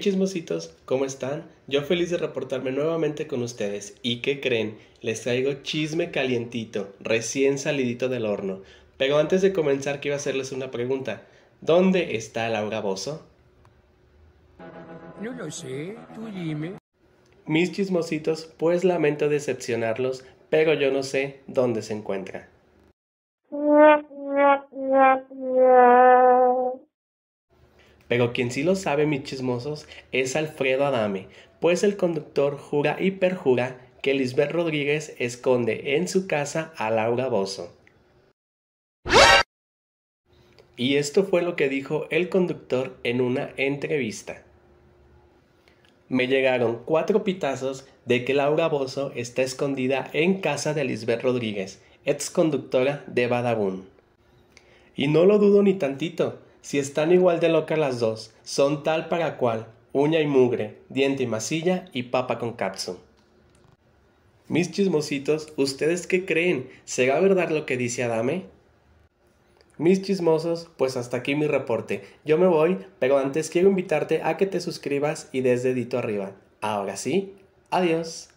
chismositos, ¿cómo están? Yo feliz de reportarme nuevamente con ustedes. ¿Y qué creen? Les traigo chisme calientito, recién salidito del horno. Pero antes de comenzar quiero hacerles una pregunta. ¿Dónde está Laura Bozo? No lo sé, tú dime. Mis chismositos, pues lamento decepcionarlos, pero yo no sé dónde se encuentra. Pero quien sí lo sabe, mis chismosos, es Alfredo Adame, pues el conductor jura y perjura que Lisbeth Rodríguez esconde en su casa a Laura Bozo. Y esto fue lo que dijo el conductor en una entrevista. Me llegaron cuatro pitazos de que Laura Bozo está escondida en casa de Lisbeth Rodríguez, ex conductora de Badabun. Y no lo dudo ni tantito, si están igual de locas las dos, son tal para cual, uña y mugre, diente y masilla y papa con cápsula. Mis chismositos, ¿ustedes qué creen? ¿Será verdad lo que dice Adame? Mis chismosos, pues hasta aquí mi reporte. Yo me voy, pero antes quiero invitarte a que te suscribas y des dedito arriba. Ahora sí, adiós.